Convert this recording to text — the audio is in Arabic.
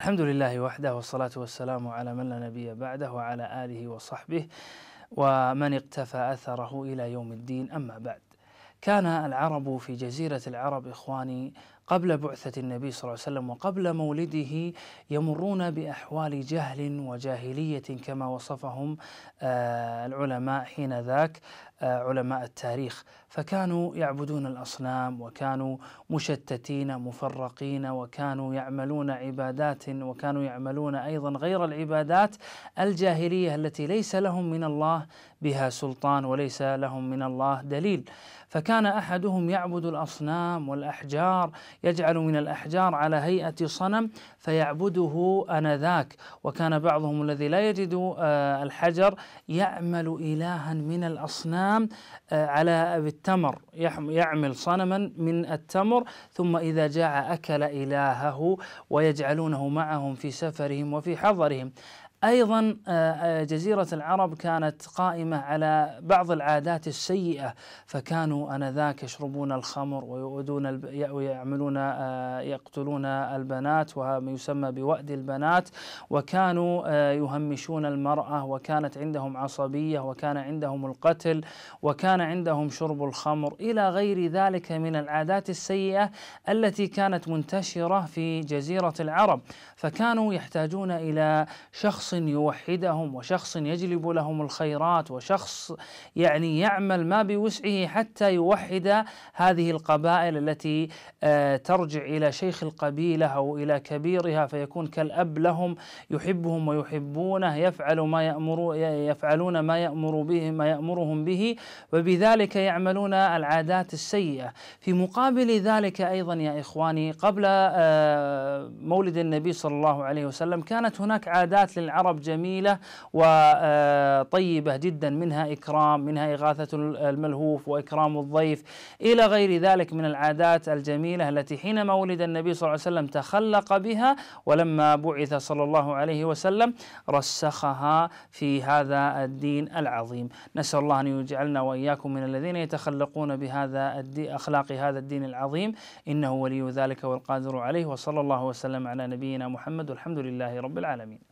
الحمد لله وحده والصلاة والسلام على من لا نبي بعده وعلى آله وصحبه ومن اقتفى أثره إلى يوم الدين أما بعد كان العرب في جزيرة العرب إخواني قبل بعثة النبي صلى الله عليه وسلم وقبل مولده يمرون بأحوال جهل وجاهلية كما وصفهم آه، العلماء حين ذاك آه، علماء التاريخ فكانوا يعبدون الأصنام وكانوا مشتتين مفرقين وكانوا يعملون عبادات وكانوا يعملون أيضا غير العبادات الجاهلية التي ليس لهم من الله بها سلطان وليس لهم من الله دليل فكان أحدهم يعبد الأصنام والأحجار يجعل من الأحجار على هيئة صنم فيعبده أنذاك وكان بعضهم الذي لا يجد آه، الحجر يعمل إلها من الأصنام آه، على بالتمر يعمل صنما من التمر ثم إذا جاع أكل إلهه ويجعلونه معهم في سفرهم وفي حضرهم ايضا آه، آه، جزيره العرب كانت قائمه على بعض العادات السيئه فكانوا انذاك يشربون الخمر ويؤدون ويعملون آه، يقتلون البنات وما يسمى بوأد البنات وكانوا يهمشون المراه وكانت عندهم عصبيه وكان عندهم القتل وكان عندهم شرب الخمر الى غير ذلك من العادات السيئه التي كانت منتشره في جزيره العرب فكانوا يحتاجون الى شخص يوحدهم وشخص يجلب لهم الخيرات وشخص يعني يعمل ما بوسعه حتى يوحد هذه القبائل التي آه، ترجع الى شيخ القبيله او الى كبيرها فيكون كالاب لهم يحبهم ويحبونه يفعل ما يأمر يفعلون ما يأمر به ما يأمرهم به وبذلك يعملون العادات السيئه في مقابل ذلك ايضا يا اخواني قبل آه، مولد النبي صلى الله عليه وسلم كانت هناك عادات للعرب عرب جميلة وطيبة جدا منها إكرام منها إغاثة الملهوف وإكرام الضيف إلى غير ذلك من العادات الجميلة التي حينما ولد النبي صلى الله عليه وسلم تخلق بها ولما بعث صلى الله عليه وسلم رسخها في هذا الدين العظيم نسأل الله أن يجعلنا وإياكم من الذين يتخلقون بهذا أخلاق هذا الدين العظيم إنه ولي ذلك والقادر عليه وصلى الله وسلم على نبينا محمد والحمد لله رب العالمين